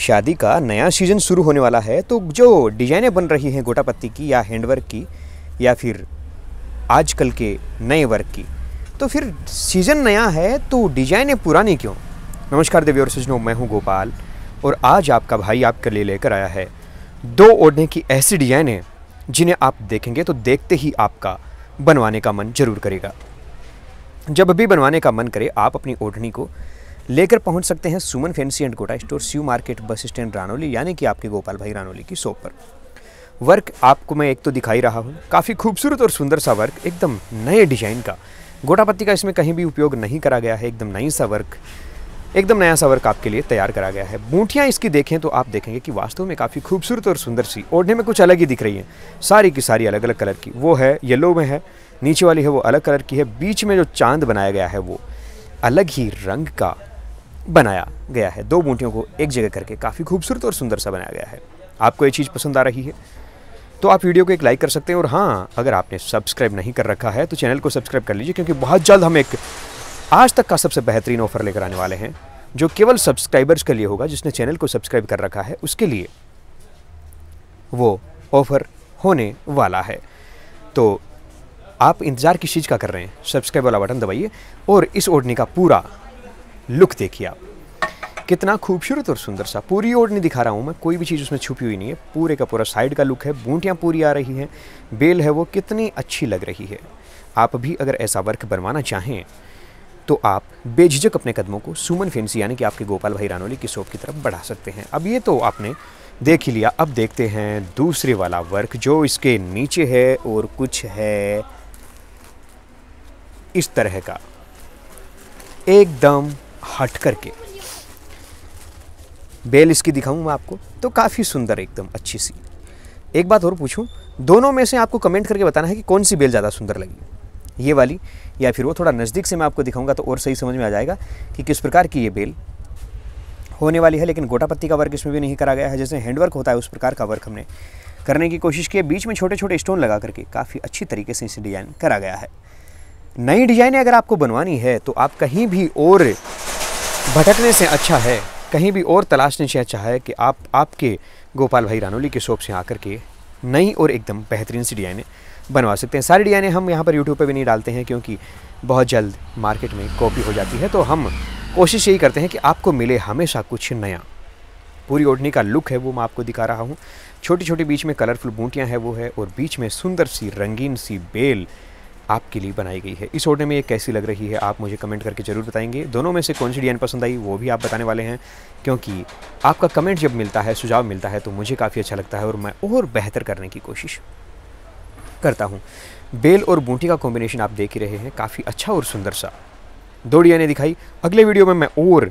शादी का नया सीज़न शुरू होने वाला है तो जो डिज़ाइनें बन रही हैं गोटा पत्ती की या हैंडवर्क की या फिर आजकल के नए वर्क की तो फिर सीज़न नया है तो डिज़ाइनें पुरानी क्यों नमस्कार देवी और सजनो मैं हूँ गोपाल और आज आपका भाई आपके लिए लेकर आया है दो ओढ़ने की ऐसी डिजाइनें जिन्हें आप देखेंगे तो देखते ही आपका बनवाने का मन जरूर करेगा जब भी बनवाने का मन करे आप अपनी ओढ़नी को लेकर पहुंच सकते हैं Suman fancy and Kota store Shiv market bus stand Ranoli यानी कि आपके गोपाल भाई रानोली की शॉप पर वर्क आपको मैं एक तो दिखाई रहा हूँ काफ़ी खूबसूरत और सुंदर सा वर्क एकदम नए डिजाइन का गोटापत्ती का इसमें कहीं भी उपयोग नहीं करा गया है एकदम नई सा वर्क एकदम नया सा वर्क आपके लिए तैयार करा गया है बूटियाँ इसकी देखें तो आप देखेंगे कि वास्तव में काफ़ी खूबसूरत और सुंदर सी ओढ़ने में कुछ अलग ही दिख रही है सारी की सारी अलग अलग कलर की वो है येलो में है नीचे वाली है वो अलग कलर की है बीच में जो चांद बनाया गया है वो अलग ही रंग का बनाया गया है दो बूटियों को एक जगह करके काफ़ी खूबसूरत और सुंदर सा बनाया गया है आपको ये चीज़ पसंद आ रही है तो आप वीडियो को एक लाइक कर सकते हैं और हाँ अगर आपने सब्सक्राइब नहीं कर रखा है तो चैनल को सब्सक्राइब कर लीजिए क्योंकि बहुत जल्द हम एक आज तक का सबसे बेहतरीन ऑफर लेकर आने वाले हैं जो केवल सब्सक्राइबर्स के लिए होगा जिसने चैनल को सब्सक्राइब कर रखा है उसके लिए वो ऑफर होने वाला है तो आप इंतज़ार किस चीज़ का कर रहे हैं सब्सक्राइब वाला बटन दबाइए और इस ओढ़नी का पूरा लुक देखिए आप कितना खूबसूरत और सुंदर सा पूरी ओर नहीं दिखा रहा हूँ मैं कोई भी चीज़ उसमें छुपी हुई नहीं है पूरे का पूरा साइड का लुक है बूटियाँ पूरी आ रही हैं बेल है वो कितनी अच्छी लग रही है आप भी अगर ऐसा वर्क बनवाना चाहें तो आप बेझिझक अपने कदमों को सुमन फेंसी यानी कि आपके गोपाल भाई रानोली की शॉप की तरफ बढ़ा सकते हैं अब ये तो आपने देख ही लिया अब देखते हैं दूसरे वाला वर्क जो इसके नीचे है और कुछ है इस तरह का एकदम हट करके बेल इसकी दिखाऊँ मैं आपको तो काफ़ी सुंदर एकदम अच्छी सी एक बात और पूछूँ दोनों में से आपको कमेंट करके बताना है कि कौन सी बेल ज़्यादा सुंदर लगी ये वाली या फिर वो थोड़ा नज़दीक से मैं आपको दिखाऊंगा तो और सही समझ में आ जाएगा कि किस प्रकार की ये बेल होने वाली है लेकिन गोटा पत्ती का वर्क इसमें भी नहीं करा गया है जैसे हैंडवर्क होता है उस प्रकार का वर्क हमने करने की कोशिश की है बीच में छोटे छोटे स्टोन लगा करके काफ़ी अच्छी तरीके से इसे डिज़ाइन करा गया है नई डिज़ाइनें अगर आपको बनवानी है तो आप कहीं भी और भटकने से अच्छा है कहीं भी और तलाशने से अच्छा है कि आप आपके गोपाल भाई रानोली के शॉप से आकर के नई और एकदम बेहतरीन सी डिज़ाइनें बनवा सकते हैं सारी डिज़ाइनें हम यहाँ पर यूट्यूब पर भी नहीं डालते हैं क्योंकि बहुत जल्द मार्केट में कॉपी हो जाती है तो हम कोशिश यही करते हैं कि आपको मिले हमेशा कुछ नया पूरी ओढ़नी का लुक है वो मैं आपको दिखा रहा हूँ छोटी छोटी बीच में कलरफुल बूटियाँ हैं वो है और बीच में सुंदर सी रंगीन सी बेल आपके लिए बनाई गई है इस ऑर्डर में ये कैसी लग रही है आप मुझे कमेंट करके ज़रूर बताएंगे दोनों में से कौन सी डिज़ाइन पसंद आई वो भी आप बताने वाले हैं क्योंकि आपका कमेंट जब मिलता है सुझाव मिलता है तो मुझे काफ़ी अच्छा लगता है और मैं और बेहतर करने की कोशिश करता हूँ बेल और बूटी का कॉम्बिनेशन आप देख ही रहे हैं काफ़ी अच्छा और सुंदर सा दो डिजाइने दिखाई अगले वीडियो में मैं और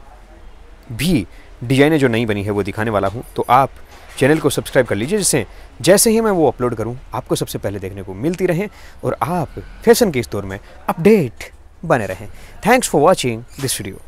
भी डिजाइनें जो नई बनी है वो दिखाने वाला हूँ तो आप चैनल को सब्सक्राइब कर लीजिए जिससे जैसे ही मैं वो अपलोड करूँ आपको सबसे पहले देखने को मिलती रहें और आप फैशन के इस दौर में अपडेट बने रहें thanks for watching this video